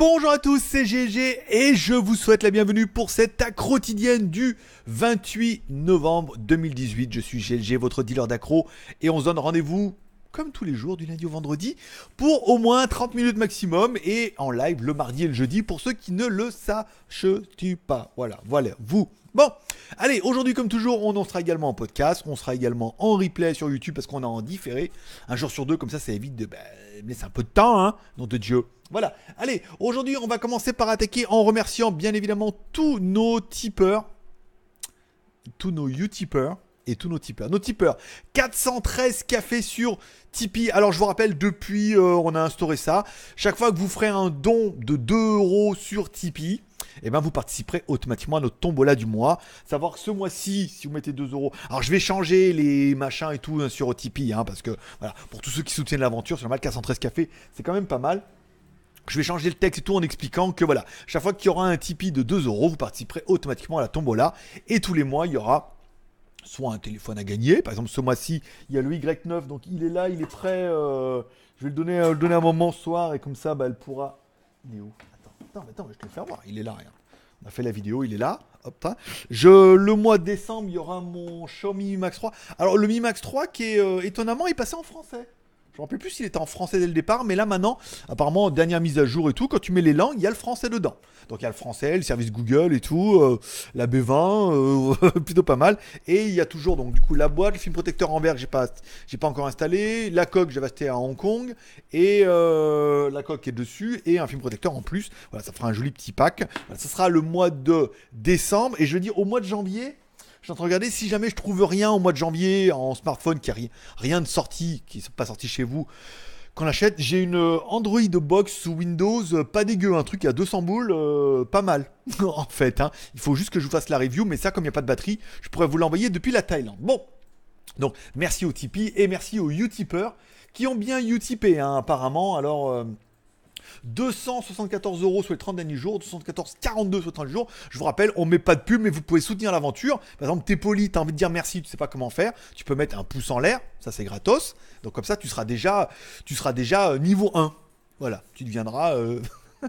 Bonjour à tous, c'est GG et je vous souhaite la bienvenue pour cette accro quotidienne du 28 novembre 2018. Je suis GLG, votre dealer d'accro, et on se donne rendez-vous comme tous les jours du lundi au vendredi pour au moins 30 minutes maximum et en live le mardi et le jeudi pour ceux qui ne le sachent pas. Voilà, voilà, vous. Bon, allez, aujourd'hui comme toujours, on en sera également en podcast, on sera également en replay sur YouTube parce qu'on a en différé un jour sur deux, comme ça ça évite de bah, laisser un peu de temps, hein, nom de Dieu. Voilà. Allez, aujourd'hui, on va commencer par attaquer en remerciant bien évidemment tous nos tipeurs, tous nos utipeurs et tous nos tipeurs. Nos tipeurs, 413 cafés sur Tipeee. Alors je vous rappelle, depuis euh, on a instauré ça, chaque fois que vous ferez un don de 2 euros sur Tipeee, eh ben vous participerez automatiquement à notre tombola du mois. Savoir que ce mois-ci, si vous mettez 2 euros, alors je vais changer les machins et tout hein, sur Tipeee, hein, parce que voilà, pour tous ceux qui soutiennent l'aventure, c'est normal, 413 cafés, c'est quand même pas mal je vais changer le texte et tout en expliquant que voilà, chaque fois qu'il y aura un Tipeee de 2 euros, vous participerez automatiquement à la tombola. Et tous les mois, il y aura soit un téléphone à gagner. Par exemple, ce mois-ci, il y a le Y9, donc il est là, il est prêt. Euh, je vais le donner, euh, donner à mon ce soir, et comme ça, bah, elle pourra. Il est où Attends, attends, attends, je te le faire voir. Il est là, rien. On a fait la vidéo, il est là. Hop, hein. je, le mois de décembre, il y aura mon Xiaomi Mi Max 3. Alors, le Mi Max 3, qui est euh, étonnamment, est passé en français. Je me plus s'il était en français dès le départ, mais là maintenant, apparemment, dernière mise à jour et tout, quand tu mets les langues, il y a le français dedans. Donc il y a le français, le service Google et tout, euh, la B20, euh, plutôt pas mal. Et il y a toujours, donc du coup, la boîte, le film protecteur en verre que j'ai pas, pas encore installé, la coque, j'avais acheté à Hong Kong, et euh, la coque qui est dessus, et un film protecteur en plus. Voilà, ça fera un joli petit pack. Ce ça sera le mois de décembre, et je veux dire, au mois de janvier, je suis en train de regarder si jamais je trouve rien au mois de janvier en smartphone qui a rien, de sorti, qui n'est pas sorti chez vous. Qu'on achète, j'ai une euh, Android box sous Windows, euh, pas dégueu, un truc à 200 boules, euh, pas mal en fait. Hein. Il faut juste que je vous fasse la review, mais ça, comme il n'y a pas de batterie, je pourrais vous l'envoyer depuis la Thaïlande. Bon, donc merci au Tipeee et merci aux Utipeurs qui ont bien Utipé hein, apparemment. Alors. 274 euros sur les 30 derniers jours, 274, 42 sur les 30 jours. Je vous rappelle, on met pas de pub, mais vous pouvez soutenir l'aventure. Par exemple, t'es poli, t'as envie de dire merci, tu sais pas comment faire, tu peux mettre un pouce en l'air, ça c'est gratos. Donc comme ça, tu seras déjà, tu seras déjà euh, niveau 1. Voilà, tu deviendras. Euh,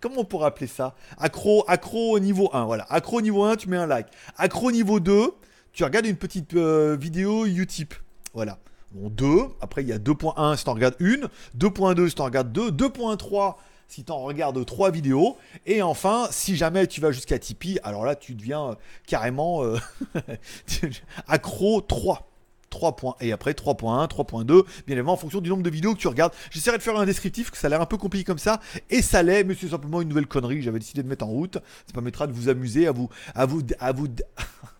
comment on pourrait appeler ça Accro, accro niveau 1, voilà. Accro niveau 1, tu mets un like. Accro niveau 2, tu regardes une petite euh, vidéo Utip. Voilà. Bon, 2, après il y a 2.1 si t'en regardes une, 2.2 si t'en regardes 2, 2.3 si t'en regardes trois vidéos, et enfin, si jamais tu vas jusqu'à Tipeee, alors là tu deviens euh, carrément euh, accro 3. 3 points. Et après 3.1, 3.2, bien évidemment en fonction du nombre de vidéos que tu regardes. J'essaierai de faire un descriptif, que ça a l'air un peu compliqué comme ça, et ça l'est, mais c'est simplement une nouvelle connerie que j'avais décidé de mettre en route. Ça permettra de vous amuser, à vous, à vous, à vous,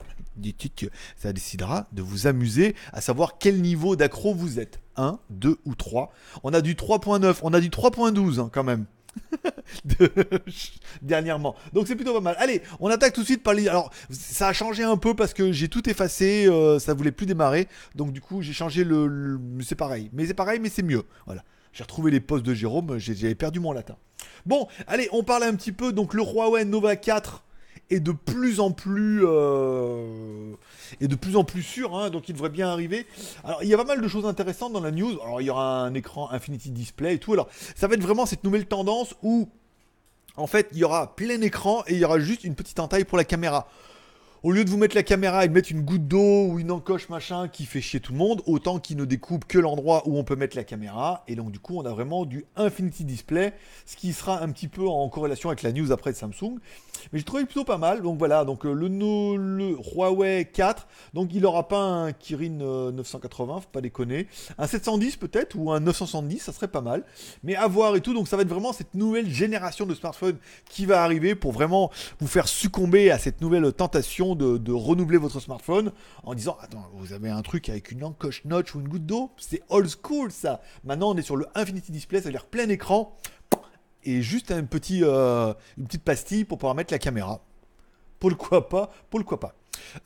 ça décidera de vous amuser à savoir quel niveau d'accro vous êtes. 1, 2 ou 3. On a du 3.9, on a du 3.12 hein, quand même. dernièrement. Donc c'est plutôt pas mal. Allez, on attaque tout de suite par les... Alors ça a changé un peu parce que j'ai tout effacé, euh, ça voulait plus démarrer. Donc du coup j'ai changé le... C'est pareil. Mais c'est pareil, mais c'est mieux. Voilà. J'ai retrouvé les postes de Jérôme, j'avais perdu mon latin. Bon, allez, on parle un petit peu. Donc le roi Huawei Nova 4 est de plus en plus euh, de plus en plus sûr, hein, donc il devrait bien arriver. Alors il y a pas mal de choses intéressantes dans la news. Alors il y aura un écran Infinity Display et tout. Alors ça va être vraiment cette nouvelle tendance où en fait il y aura plein écran et il y aura juste une petite entaille pour la caméra au lieu de vous mettre la caméra et de mettre une goutte d'eau ou une encoche machin qui fait chier tout le monde, autant qu'il ne découpe que l'endroit où on peut mettre la caméra. Et donc du coup, on a vraiment du Infinity Display, ce qui sera un petit peu en corrélation avec la news après de Samsung. Mais j'ai trouvé plutôt pas mal. Donc voilà, donc euh, le, Huawei 4, donc il n'aura pas un Kirin 980, euh, faut pas déconner, un 710 peut-être ou un 970, ça serait pas mal. Mais à voir et tout. Donc ça va être vraiment cette nouvelle génération de smartphones qui va arriver pour vraiment vous faire succomber à cette nouvelle tentation de, renouveler votre smartphone en disant Attends, vous avez un truc avec une encoche notch ou une goutte d'eau C'est old school ça Maintenant, on est sur le Infinity Display, ça à dire plein écran et juste un petit, euh, une petite pastille pour pouvoir mettre la caméra. Pourquoi pas Pourquoi pas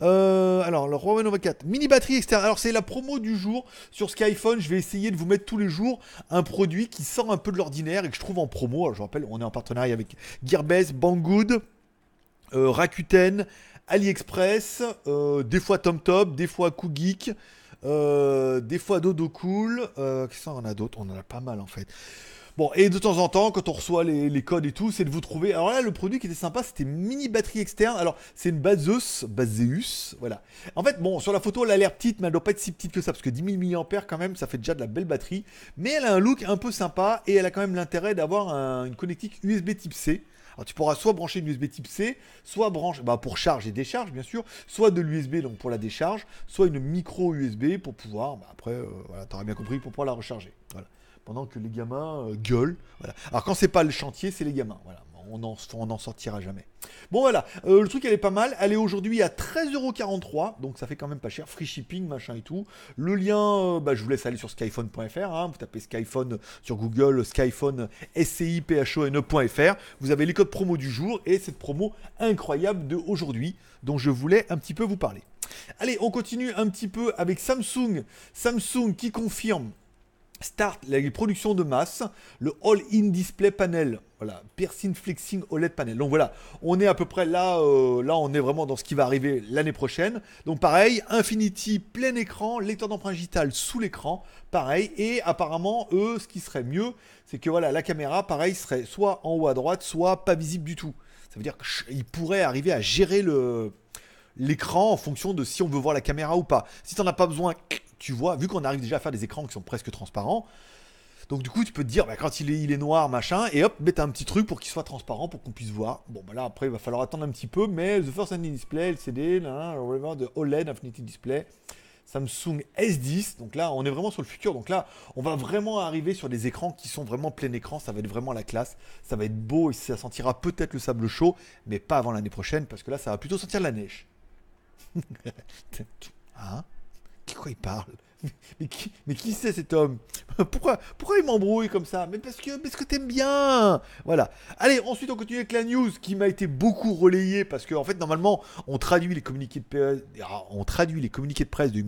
euh, alors, le Huawei Nova 4, mini batterie externe. Alors, c'est la promo du jour sur Skyphone. Je vais essayer de vous mettre tous les jours un produit qui sort un peu de l'ordinaire et que je trouve en promo. Je je rappelle, on est en partenariat avec Gearbest, Banggood, euh, Rakuten, AliExpress, euh, des fois TomTop, des fois Cookgeek, euh, des fois Dodo Cool. Euh, qu'on en a d'autres, on en a pas mal en fait. Bon, et de temps en temps, quand on reçoit les, codes et tout, c'est de vous trouver. Alors là, le produit qui était sympa, c'était mini batterie externe. Alors, c'est une Baseus, Baseus, voilà. En fait, bon, sur la photo, elle a l'air petite, mais elle doit pas être si petite que ça, parce que 10 000 mAh, quand même, ça fait déjà de la belle batterie. Mais elle a un look un peu sympa, et elle a quand même l'intérêt d'avoir une connectique USB type C. Ah, tu pourras soit brancher une USB type C, soit brancher, bah, pour charge et décharge bien sûr, soit de l'USB donc pour la décharge, soit une micro USB pour pouvoir, bah, après, tu euh, voilà, bien compris, pour pouvoir la recharger. Pendant que les gamins euh, gueulent. Alors quand c'est pas le chantier, c'est les gamins. Voilà on n'en en sortira jamais. Bon voilà, euh, le truc elle est pas mal, elle est aujourd'hui à 13,43€, donc ça fait quand même pas cher, free shipping, machin et tout. Le lien, euh, bah, je vous laisse aller sur skyphone.fr, hein. vous tapez skyphone sur Google, skyphone, S-C-I-P-H-O-N-E.fr, vous avez les codes promo du jour et cette promo incroyable de aujourd'hui dont je voulais un petit peu vous parler. Allez, on continue un petit peu avec Samsung. Samsung qui confirme Start la production de masse, le All-in Display Panel, voilà, piercing flexing OLED panel. Donc voilà, on est à peu près là, euh, là on est vraiment dans ce qui va arriver l'année prochaine. Donc pareil, Infinity plein écran, lecteur d'empreintes digitales sous l'écran, pareil. Et apparemment, eux, ce qui serait mieux, c'est que voilà, la caméra, pareil, serait soit en haut à droite, soit pas visible du tout. Ça veut dire qu'ils pourraient arriver à gérer le l'écran en fonction de si on veut voir la caméra ou pas. Si t'en as pas besoin, tu vois, vu qu'on arrive déjà à faire des écrans qui sont presque transparents, donc du coup, tu peux te dire, bah, quand il est, noir, machin, et hop, mets un petit truc pour qu'il soit transparent, pour qu'on puisse voir. Bon, bah là, après, il va falloir attendre un petit peu, mais The First Handy Display, LCD, là, hein, là, de OLED Infinity Display, Samsung S10, donc là, on est vraiment sur le futur. Donc là, on va vraiment arriver sur des écrans qui sont vraiment plein écran, ça va être vraiment la classe, ça va être beau, et ça sentira peut-être le sable chaud, mais pas avant l'année prochaine, parce que là, ça va plutôt sentir la neige. hein quoi il parle mais qui, mais qui c'est cet homme pourquoi, pourquoi il m'embrouille comme ça Mais parce que, parce que t'aimes bien Voilà. Allez, ensuite on continue avec la news qui m'a été beaucoup relayée parce qu'en en fait, normalement, on traduit les communiqués de, ah, on traduit les communiqués de presse de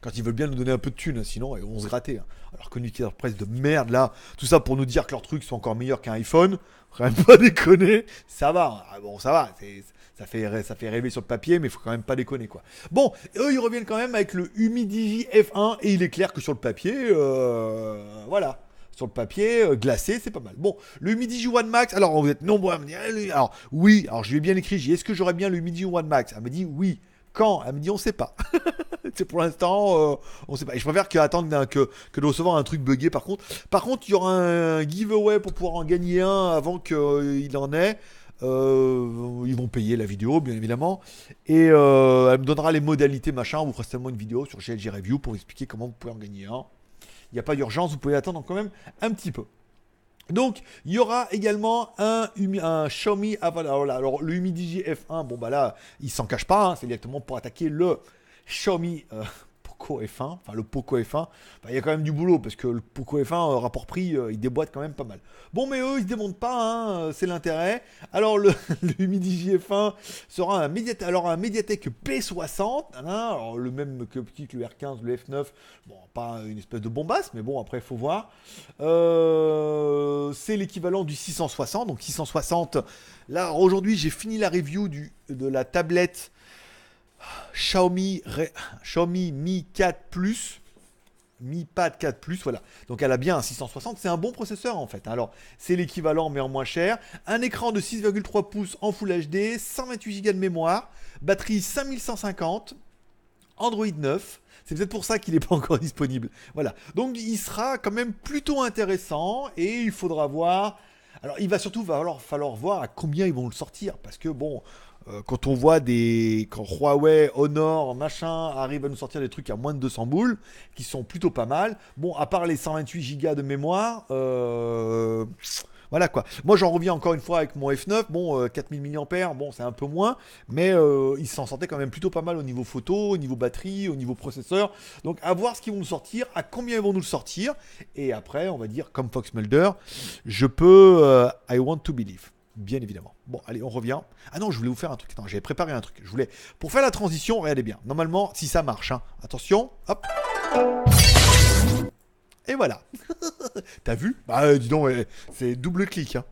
Quand ils veulent bien nous donner un peu de thunes, hein, Sinon, sinon on se gratter. Hein. Alors communiqués de presse de merde là, tout ça pour nous dire que leurs trucs sont encore meilleurs qu'un iPhone. Rien pas déconner, ça va. Hein. Ah bon, ça va. C'est, ça fait, ça fait rêver sur le papier, mais il faut quand même pas déconner quoi. Bon, eux ils reviennent quand même avec le Humidigi F1 et il est clair que sur le papier, euh, voilà. Sur le papier, euh, glacé, c'est pas mal. Bon, le Humidigi One Max, alors vous êtes nombreux à me dire, eh, alors oui, alors je lui ai bien écrit, j'ai est-ce que j'aurais bien le Humidigi One Max Elle me dit oui. Quand Elle me dit on sait pas. c'est pour l'instant, euh, on ne sait pas. Et je préfère qu'attendre que, que de recevoir un truc buggé par contre. Par contre, il y aura un giveaway pour pouvoir en gagner un avant qu'il en ait. Euh, ils vont payer la vidéo, bien évidemment. Et euh, elle me donnera les modalités, machin. vous fera seulement une vidéo sur GLG Review pour expliquer comment vous pouvez en gagner Il n'y a pas d'urgence, vous pouvez attendre quand même un petit peu. Donc, il y aura également un, un Xiaomi ah, voilà, Alors, le Humidigi F1, bon, bah là, il s'en cache pas. Hein. C'est directement pour attaquer le Xiaomi euh, Poco F1, enfin le Poco F1, bah, il y a quand même du boulot parce que le Poco F1, euh, rapport prix, euh, il déboîte quand même pas mal. Bon, mais eux, ils se démontent pas, hein, euh, c'est l'intérêt. Alors, le, Midi JF1 sera un Mediatek alors un P60, hein, le même que petit le R15, le F9, bon, pas une espèce de bombasse, mais bon, après, il faut voir. c'est l'équivalent du 660, donc 660. Là, aujourd'hui, j'ai fini la review de la tablette Xiaomi, Xiaomi Mi 4 Plus. Mi Pad 4 Plus, voilà. Donc elle a bien un 660, c'est un bon processeur en fait. Alors c'est l'équivalent mais en moins cher. Un écran de 6,3 pouces en Full HD, 128 Go de mémoire, batterie 5150, Android 9. C'est peut-être pour ça qu'il n'est pas encore disponible. Voilà. Donc il sera quand même plutôt intéressant et il faudra voir. Alors il va surtout falloir voir à combien ils vont le sortir parce que bon, euh, quand on voit des. Quand Huawei, Honor, machin, arrivent à nous sortir des trucs à moins de 200 boules, qui sont plutôt pas mal. Bon, à part les 128 Go de mémoire, euh, Voilà quoi. Moi j'en reviens encore une fois avec mon F9. Bon, 4000 euh, mAh, bon c'est un peu moins, mais euh, il s'en sortait quand même plutôt pas mal au niveau photo, au niveau batterie, au niveau processeur. Donc à voir ce qu'ils vont nous sortir, à combien ils vont nous le sortir. Et après, on va dire comme Fox Mulder, je peux, I want to believe bien évidemment. Bon, allez, on revient. Ah non, je voulais vous faire un truc. Attends, j'avais préparé un truc. Je voulais. Pour faire la transition, regardez bien. Normalement, si ça marche, hein. attention, hop. Et voilà. T'as vu Bah, euh, dis donc, euh, c'est double clic. Hein.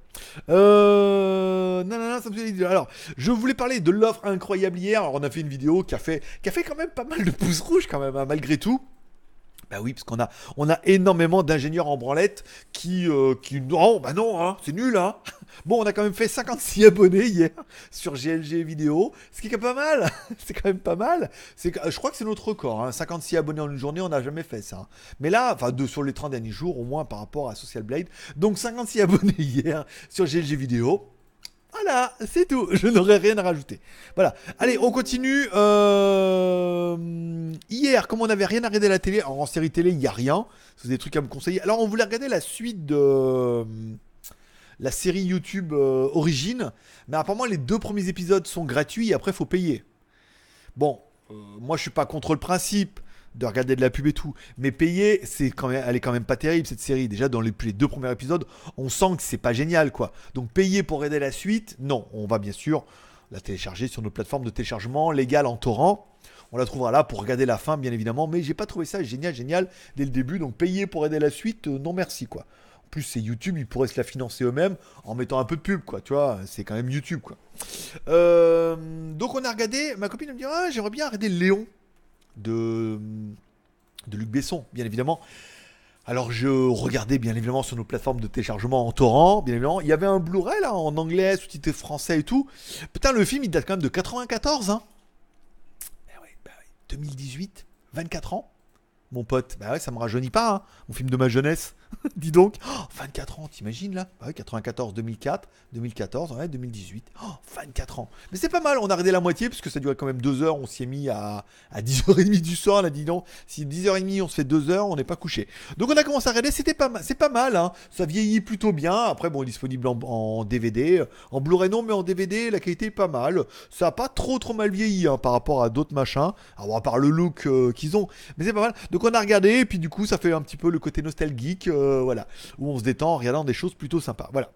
Euh... Non, non, non, ça me Alors, je voulais parler de l'offre incroyable hier. Alors, on a fait une vidéo qui a fait, qui a fait quand même pas mal de pouces rouges, quand même, hein, malgré tout. Bah oui, parce qu'on a, on a énormément d'ingénieurs en branlette qui, euh, qui non, oh, bah non, hein, c'est nul, hein. Bon, on a quand même fait 56 abonnés hier sur GLG vidéo, ce qui est pas mal. c'est quand même pas mal. C'est, euh, je crois que c'est notre record, 56 hein. abonnés en une journée, on n'a jamais fait ça. Mais là, enfin, sur les 30 derniers jours, au moins par rapport à Social Blade. Donc 56 abonnés hier sur GLG vidéo. Voilà, c'est tout. Je n'aurais rien à rajouter. Voilà. Allez, on continue. Euh, hier, comme on n'avait rien à regarder à la télé, en série télé, il n'y a rien. C'est des trucs à me conseiller. Alors, on voulait regarder la suite de euh, la série YouTube euh, Origine. Mais apparemment, les deux premiers épisodes sont gratuits et après, il faut payer. Bon, moi, je suis pas contre le principe de regarder de la pub et tout. Mais payer, c'est quand même, elle est quand même pas terrible cette série. Déjà dans les, deux premiers épisodes, on sent que c'est pas génial quoi. Donc payer pour aider la suite, non. On va bien sûr la télécharger sur nos plateformes de téléchargement légales en torrent. On la trouvera là pour regarder la fin bien évidemment. Mais j'ai pas trouvé ça génial, génial dès le début. Donc payer pour aider la suite, euh, non merci quoi. En plus c'est YouTube, ils pourraient se la financer eux-mêmes en mettant un peu de pub quoi. Tu vois, c'est quand même YouTube quoi. Euh, donc on a regardé. Ma copine me dit ah, j'aimerais bien regarder Léon de, de Luc Besson, bien évidemment. Alors je regardais bien évidemment sur nos plateformes de téléchargement en torrent, bien évidemment. Il y avait un Blu-ray là en anglais, sous-titré français et tout. Putain, le film il date quand même de 94, hein. 2018, eh 24 bah ans, mon pote. Bah ouais, ça me rajeunit pas, hein, mon film de ma jeunesse. Dis donc, 24 ans, t'imagines là bah ouais, 94, 2004, 2014, ouais, 2018, oh, 24 ans. Mais c'est pas mal, on a arrêté la moitié parce que ça durait quand même 2 heures, on s'y est mis à, 10h30 du soir, on a dit non, si 10h30 on se fait 2 heures, on n'est pas couché. Donc on a commencé à regarder, c'était pas mal, c'est pas mal, hein. ça vieillit plutôt bien, après bon, disponible en, DVD, en Blu-ray non, mais en DVD, la qualité est pas mal, ça a pas trop trop mal vieilli hein, par rapport à d'autres machins, alors ah, à part le look euh, qu'ils ont, mais c'est pas mal. Donc on a regardé, et puis du coup ça fait un petit peu le côté nostalgique. Euh, euh, voilà, où on se détend en regardant des choses plutôt sympas. Voilà.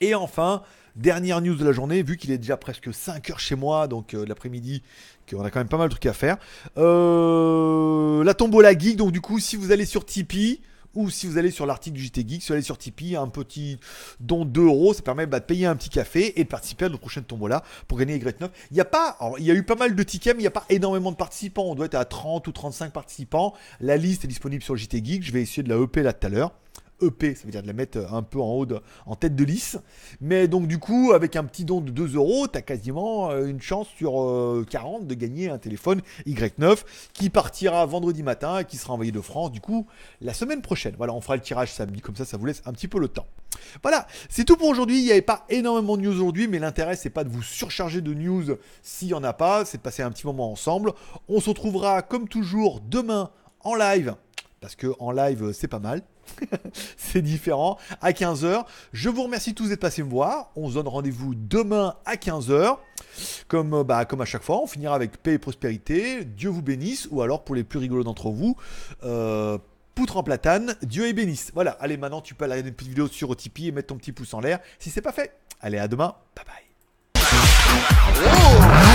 Et enfin, dernière news de la journée, vu qu'il est déjà presque 5 heures chez moi, donc euh, l'après-midi, qu'on a quand même pas mal de trucs à faire. Euh, la tombola geek, donc du coup, si vous allez sur Tipeee, ou si vous allez sur l'article du JT Geek, si vous allez sur Tipeee, un petit don 2 euros, ça permet bah, de payer un petit café et de participer à notre prochaine tombola pour gagner les 9. Il y a pas, il y a eu pas mal de tickets, mais il n'y a pas énormément de participants. On doit être à 30 ou 35 participants. La liste est disponible sur le JT Geek. Je vais essayer de la EP là tout à l'heure. EP, ça veut dire de la mettre euh, un peu en haut, de, en tête de lisse. Mais donc du coup, avec un petit don de 2 euros, t'as quasiment euh, une chance sur 40 euh, de gagner un téléphone Y9 qui partira vendredi matin et qui sera envoyé de France du coup la semaine prochaine. Voilà, on fera le tirage samedi, comme ça, ça vous laisse un petit peu le temps. Voilà, c'est tout pour aujourd'hui. Il n'y avait pas énormément de news aujourd'hui, mais l'intérêt c'est pas de vous surcharger de news s'il y en a pas, c'est de passer un petit moment ensemble. On se retrouvera comme toujours demain en live parce que en live euh, c'est pas mal, c'est différent, à 15h. Je vous remercie tous d'être passés me voir, on se donne rendez-vous demain à 15h. Comme, euh, bah, comme à chaque fois, on finira avec paix et prospérité, Dieu vous bénisse, ou alors pour les plus rigolos d'entre vous, euh, poutre en platane, Dieu est bénisse. Voilà, allez maintenant tu peux aller regarder une petite vidéo sur Tipeee et mettre ton petit pouce en l'air si c'est pas fait. Allez à demain, bye bye.